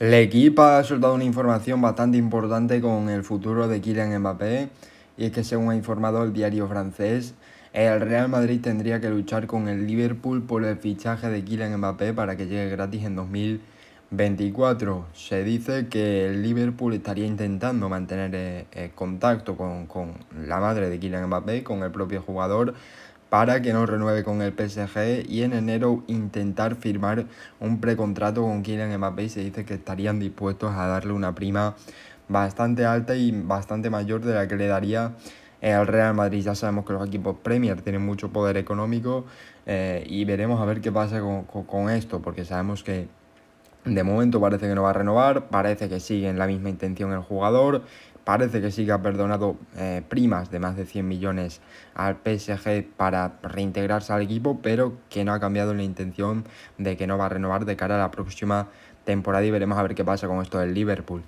El equipo ha soltado una información bastante importante con el futuro de Kylian Mbappé y es que según ha informado el diario francés, el Real Madrid tendría que luchar con el Liverpool por el fichaje de Kylian Mbappé para que llegue gratis en 2024. Se dice que el Liverpool estaría intentando mantener eh, eh, contacto con, con la madre de Kylian Mbappé, con el propio jugador, para que no renueve con el PSG y en enero intentar firmar un precontrato con Kylian Mbappé y se dice que estarían dispuestos a darle una prima bastante alta y bastante mayor de la que le daría al Real Madrid. Ya sabemos que los equipos Premier tienen mucho poder económico eh, y veremos a ver qué pasa con esto porque sabemos que de momento parece que no va a renovar, parece que sigue en la misma intención el jugador, parece que sí que ha perdonado eh, primas de más de 100 millones al PSG para reintegrarse al equipo, pero que no ha cambiado la intención de que no va a renovar de cara a la próxima temporada y veremos a ver qué pasa con esto del Liverpool.